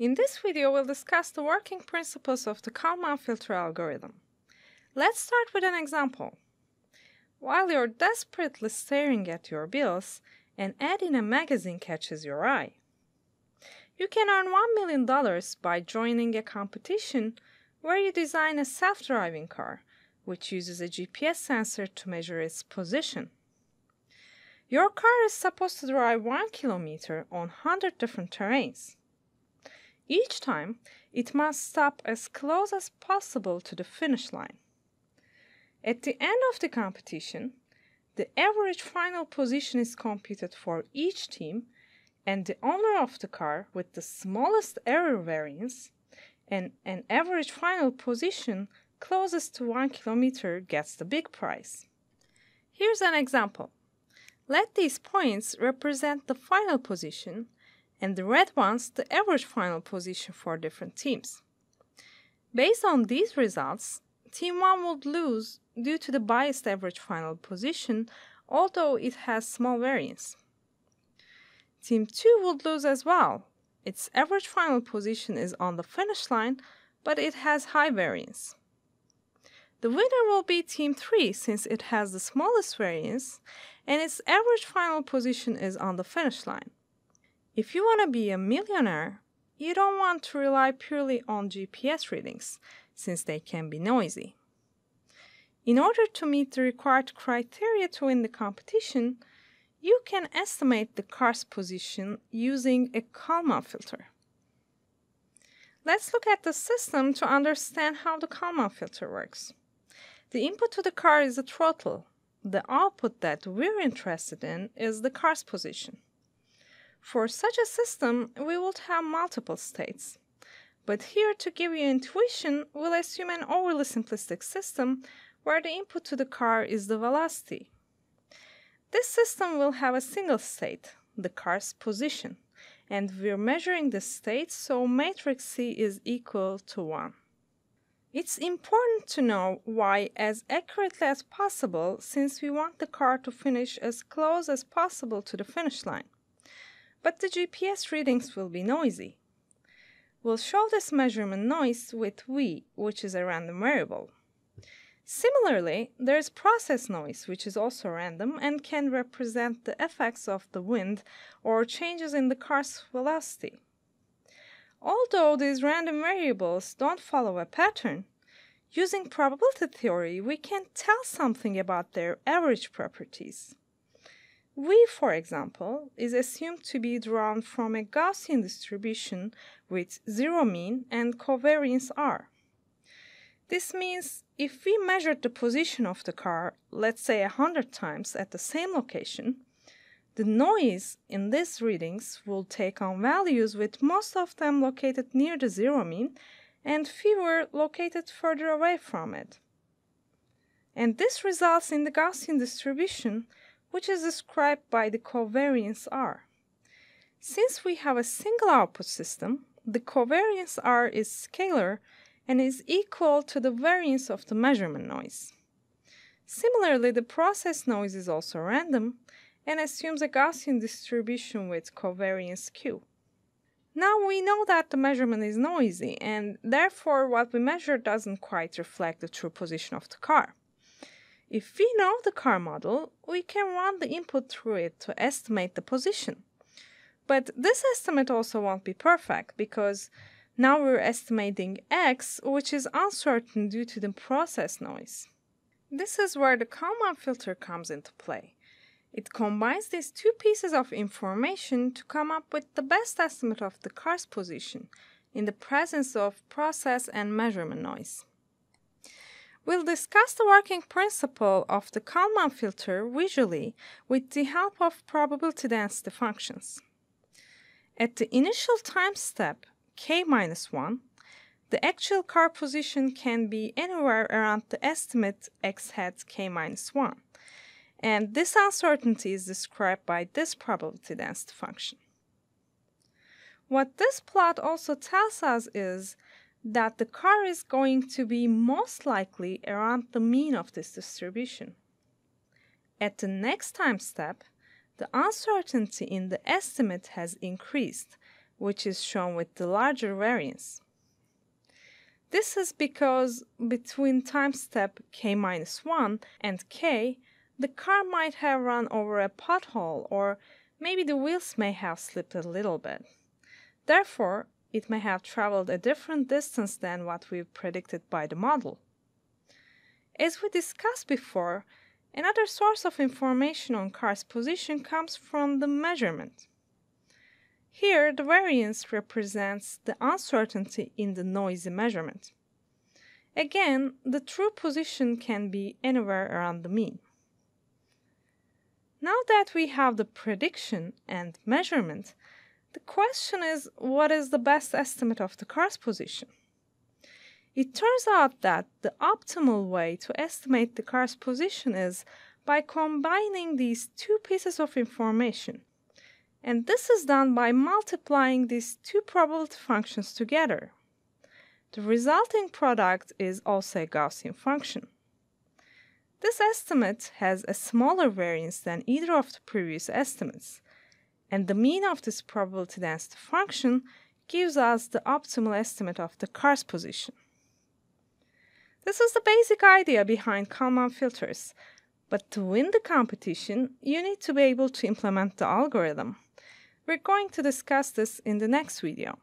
In this video, we'll discuss the working principles of the Kalman filter algorithm. Let's start with an example. While you're desperately staring at your bills, an ad in a magazine catches your eye. You can earn $1 million by joining a competition where you design a self-driving car, which uses a GPS sensor to measure its position. Your car is supposed to drive 1 kilometer on 100 different terrains. Each time, it must stop as close as possible to the finish line. At the end of the competition, the average final position is computed for each team, and the owner of the car with the smallest error variance and an average final position closest to 1 kilometer gets the big prize. Here's an example. Let these points represent the final position and the red ones the average final position for different teams. Based on these results, Team 1 would lose due to the biased average final position, although it has small variance. Team 2 would lose as well. Its average final position is on the finish line, but it has high variance. The winner will be Team 3 since it has the smallest variance and its average final position is on the finish line. If you want to be a millionaire, you don't want to rely purely on GPS readings, since they can be noisy. In order to meet the required criteria to win the competition, you can estimate the car's position using a Kalman filter. Let's look at the system to understand how the Kalman filter works. The input to the car is the throttle. The output that we're interested in is the car's position. For such a system, we would have multiple states. But here, to give you intuition, we'll assume an overly simplistic system where the input to the car is the velocity. This system will have a single state, the car's position, and we're measuring the state, so matrix C is equal to 1. It's important to know why, as accurately as possible since we want the car to finish as close as possible to the finish line but the GPS readings will be noisy. We'll show this measurement noise with V, which is a random variable. Similarly, there is process noise, which is also random and can represent the effects of the wind or changes in the car's velocity. Although these random variables don't follow a pattern, using probability theory, we can tell something about their average properties. V, for example, is assumed to be drawn from a Gaussian distribution with zero mean and covariance R. This means if we measured the position of the car, let's say 100 times at the same location, the noise in these readings will take on values with most of them located near the zero mean and fewer located further away from it. And this results in the Gaussian distribution which is described by the covariance R. Since we have a single output system, the covariance R is scalar and is equal to the variance of the measurement noise. Similarly, the process noise is also random and assumes a Gaussian distribution with covariance Q. Now we know that the measurement is noisy and therefore what we measure doesn't quite reflect the true position of the car. If we know the car model, we can run the input through it to estimate the position. But this estimate also won't be perfect because now we're estimating x, which is uncertain due to the process noise. This is where the Kalman filter comes into play. It combines these two pieces of information to come up with the best estimate of the car's position in the presence of process and measurement noise. We'll discuss the working principle of the Kalman filter visually with the help of probability density functions. At the initial time step, k minus 1, the actual car position can be anywhere around the estimate x hat k minus 1. And this uncertainty is described by this probability density function. What this plot also tells us is that the car is going to be most likely around the mean of this distribution. At the next time step, the uncertainty in the estimate has increased, which is shown with the larger variance. This is because between time step k minus 1 and k, the car might have run over a pothole or maybe the wheels may have slipped a little bit. Therefore, it may have traveled a different distance than what we predicted by the model. As we discussed before, another source of information on car's position comes from the measurement. Here, the variance represents the uncertainty in the noisy measurement. Again, the true position can be anywhere around the mean. Now that we have the prediction and measurement, the question is what is the best estimate of the car's position? It turns out that the optimal way to estimate the car's position is by combining these two pieces of information. And this is done by multiplying these two probability functions together. The resulting product is also a Gaussian function. This estimate has a smaller variance than either of the previous estimates, and the mean of this probability density function gives us the optimal estimate of the car's position. This is the basic idea behind Kalman filters, but to win the competition, you need to be able to implement the algorithm. We're going to discuss this in the next video.